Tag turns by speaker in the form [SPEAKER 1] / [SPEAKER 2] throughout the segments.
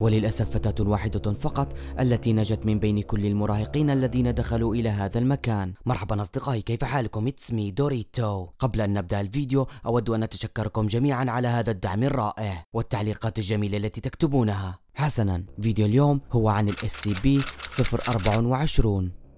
[SPEAKER 1] وللأسف فتاة واحدة فقط التي نجت من بين كل المراهقين الذين دخلوا إلى هذا المكان مرحبا أصدقائي كيف حالكم؟ اسمي دوريتو قبل أن نبدأ الفيديو أود أن أتشكركم جميعا على هذا الدعم الرائع والتعليقات الجميلة التي تكتبونها حسنا فيديو اليوم هو عن الـ SCP-024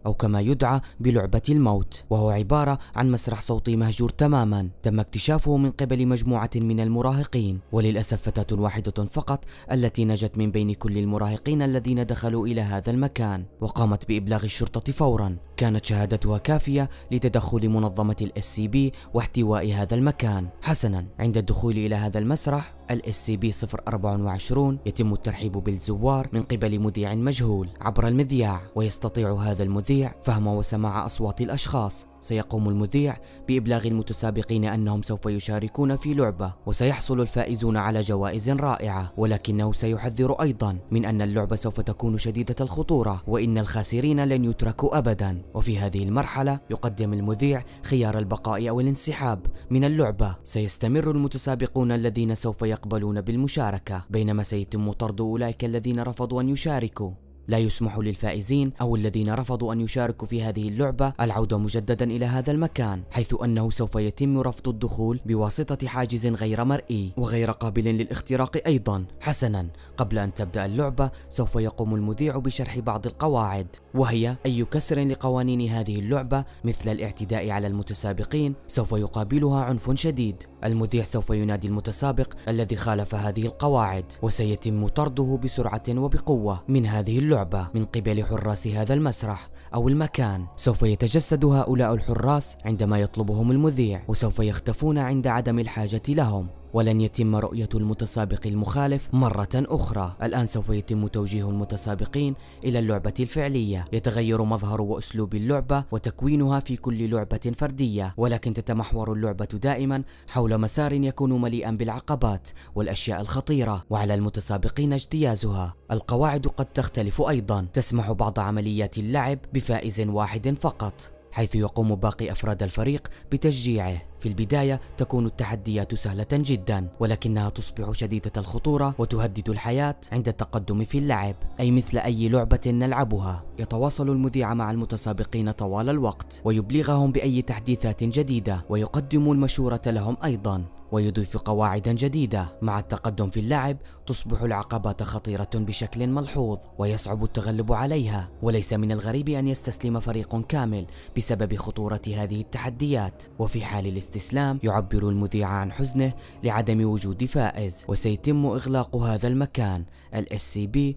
[SPEAKER 1] أو كما يدعى بلعبة الموت وهو عبارة عن مسرح صوتي مهجور تماما تم اكتشافه من قبل مجموعة من المراهقين وللأسف فتاة واحدة فقط التي نجت من بين كل المراهقين الذين دخلوا إلى هذا المكان وقامت بإبلاغ الشرطة فورا كانت شهادتها كافية لتدخل منظمة الاس سي بي واحتواء هذا المكان حسنا عند الدخول إلى هذا المسرح SCP-024 يتم الترحيب بالزوار من قبل مذيع مجهول عبر المذياع ويستطيع هذا المذيع فهم وسماع أصوات الأشخاص سيقوم المذيع بإبلاغ المتسابقين أنهم سوف يشاركون في لعبة وسيحصل الفائزون على جوائز رائعة ولكنه سيحذر أيضا من أن اللعبة سوف تكون شديدة الخطورة وإن الخاسرين لن يتركوا أبدا وفي هذه المرحلة يقدم المذيع خيار البقاء أو الانسحاب من اللعبة سيستمر المتسابقون الذين سوف يقبلون بالمشاركة بينما سيتم طرد أولئك الذين رفضوا أن يشاركوا لا يسمح للفائزين أو الذين رفضوا أن يشاركوا في هذه اللعبة العودة مجددا إلى هذا المكان حيث أنه سوف يتم رفض الدخول بواسطة حاجز غير مرئي وغير قابل للاختراق أيضا حسنا قبل أن تبدأ اللعبة سوف يقوم المذيع بشرح بعض القواعد وهي أي كسر لقوانين هذه اللعبة مثل الاعتداء على المتسابقين سوف يقابلها عنف شديد المذيع سوف ينادي المتسابق الذي خالف هذه القواعد وسيتم طرده بسرعة وبقوة من هذه اللعبة اللعبة من قبل حراس هذا المسرح أو المكان سوف يتجسد هؤلاء الحراس عندما يطلبهم المذيع وسوف يختفون عند عدم الحاجة لهم ولن يتم رؤية المتسابق المخالف مرة أخرى الآن سوف يتم توجيه المتسابقين إلى اللعبة الفعلية يتغير مظهر وأسلوب اللعبة وتكوينها في كل لعبة فردية ولكن تتمحور اللعبة دائما حول مسار يكون مليئا بالعقبات والأشياء الخطيرة وعلى المتسابقين اجتيازها القواعد قد تختلف أيضا تسمح بعض عمليات اللعب بفائز واحد فقط حيث يقوم باقي أفراد الفريق بتشجيعه في البداية تكون التحديات سهلة جدا ولكنها تصبح شديدة الخطورة وتهدد الحياة عند التقدم في اللعب أي مثل أي لعبة نلعبها يتواصل المذيع مع المتسابقين طوال الوقت ويبلغهم بأي تحديثات جديدة ويقدم المشورة لهم أيضا ويضيف قواعدا جديدة مع التقدم في اللعب تصبح العقبات خطيرة بشكل ملحوظ ويصعب التغلب عليها وليس من الغريب أن يستسلم فريق كامل بسبب خطورة هذه التحديات وفي حال الاستسلام يعبر المذيع عن حزنه لعدم وجود فائز وسيتم إغلاق هذا المكان الـ سي بي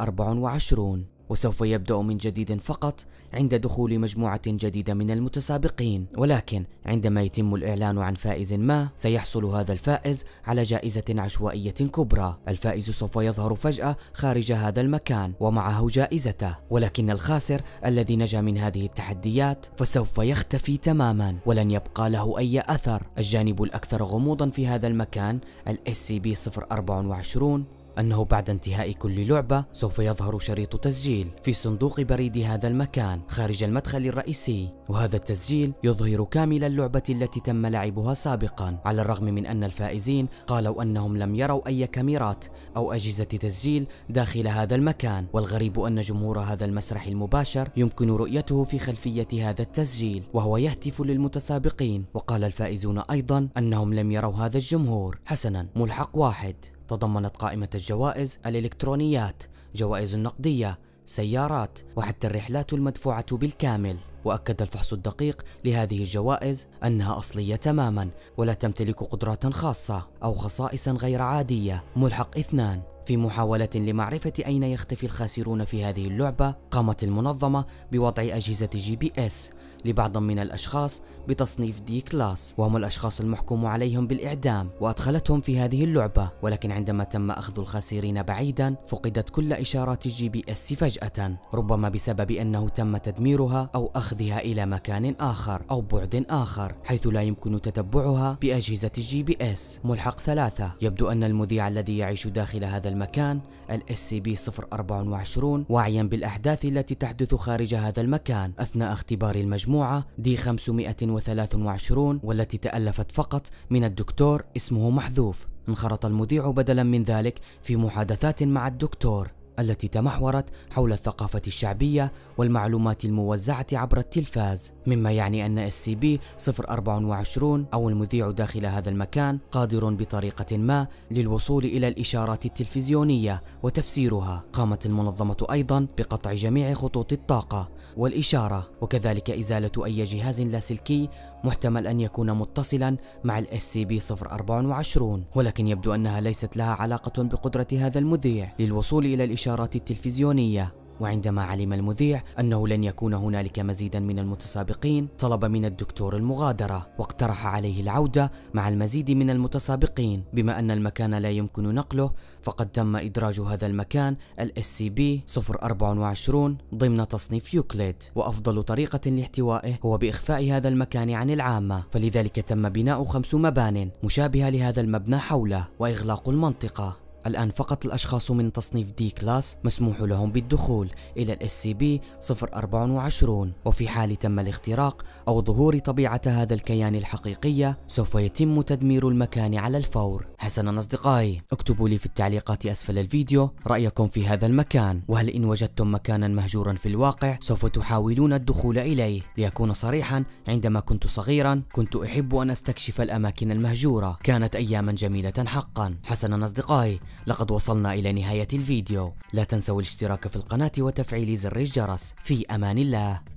[SPEAKER 1] 024 وسوف يبدأ من جديد فقط عند دخول مجموعة جديدة من المتسابقين ولكن عندما يتم الإعلان عن فائز ما سيحصل هذا الفائز على جائزة عشوائية كبرى الفائز سوف يظهر فجأة خارج هذا المكان ومعه جائزته ولكن الخاسر الذي نجا من هذه التحديات فسوف يختفي تماما ولن يبقى له أي أثر الجانب الأكثر غموضا في هذا المكان الـ SCP-024 أنه بعد انتهاء كل لعبة سوف يظهر شريط تسجيل في صندوق بريد هذا المكان خارج المدخل الرئيسي وهذا التسجيل يظهر كامل اللعبة التي تم لعبها سابقا على الرغم من أن الفائزين قالوا أنهم لم يروا أي كاميرات أو أجهزة تسجيل داخل هذا المكان والغريب أن جمهور هذا المسرح المباشر يمكن رؤيته في خلفية هذا التسجيل وهو يهتف للمتسابقين وقال الفائزون أيضا أنهم لم يروا هذا الجمهور حسنا ملحق واحد تضمنت قائمة الجوائز الإلكترونيات جوائز نقدية سيارات وحتى الرحلات المدفوعة بالكامل وأكد الفحص الدقيق لهذه الجوائز أنها أصلية تماما ولا تمتلك قدرات خاصة أو خصائص غير عادية ملحق اثنان في محاولة لمعرفة أين يختفي الخاسرون في هذه اللعبة قامت المنظمة بوضع أجهزة جي بي اس لبعض من الأشخاص بتصنيف دي كلاس وهم الأشخاص المحكوم عليهم بالإعدام وأدخلتهم في هذه اللعبة ولكن عندما تم أخذ الخاسرين بعيدا فقدت كل إشارات الجي بي اس فجأة ربما بسبب أنه تم تدميرها أو أخذها إلى مكان آخر أو بعد آخر حيث لا يمكن تتبعها بأجهزة الجي بي اس ملحق ثلاثة يبدو أن المذيع الذي يعيش داخل هذا المكان الاس سي بي 024 واعيا بالأحداث التي تحدث خارج هذا المكان أثناء اختبار المجموعة المجموعة دي 523 والتي تألفت فقط من الدكتور اسمه محذوف انخرط المذيع بدلا من ذلك في محادثات مع الدكتور التي تمحورت حول الثقافة الشعبية والمعلومات الموزعة عبر التلفاز مما يعني أن SCP 024 أو المذيع داخل هذا المكان قادر بطريقة ما للوصول إلى الإشارات التلفزيونية وتفسيرها قامت المنظمة أيضا بقطع جميع خطوط الطاقة والإشارة وكذلك إزالة أي جهاز لاسلكي محتمل أن يكون متصلا مع الـ SCP-024 ولكن يبدو أنها ليست لها علاقة بقدرة هذا المذيع للوصول إلى الإشارات التلفزيونية وعندما علم المذيع أنه لن يكون هنالك مزيدا من المتسابقين طلب من الدكتور المغادرة واقترح عليه العودة مع المزيد من المتسابقين بما أن المكان لا يمكن نقله فقد تم إدراج هذا المكان SCP-024 ضمن تصنيف يوكليد وأفضل طريقة لاحتوائه هو بإخفاء هذا المكان عن العامة فلذلك تم بناء خمس مبان مشابهة لهذا المبنى حوله وإغلاق المنطقة الآن فقط الأشخاص من تصنيف دي كلاس مسموح لهم بالدخول إلى الاس سي بي 024 وفي حال تم الاختراق أو ظهور طبيعة هذا الكيان الحقيقية سوف يتم تدمير المكان على الفور حسنا أصدقائي اكتبوا لي في التعليقات أسفل الفيديو رأيكم في هذا المكان وهل إن وجدتم مكانا مهجورا في الواقع سوف تحاولون الدخول إليه ليكون صريحا عندما كنت صغيرا كنت أحب أن أستكشف الأماكن المهجورة كانت أياما جميلة حقا حسنا أصدقائي لقد وصلنا إلى نهاية الفيديو لا تنسوا الاشتراك في القناة وتفعيل زر الجرس في أمان الله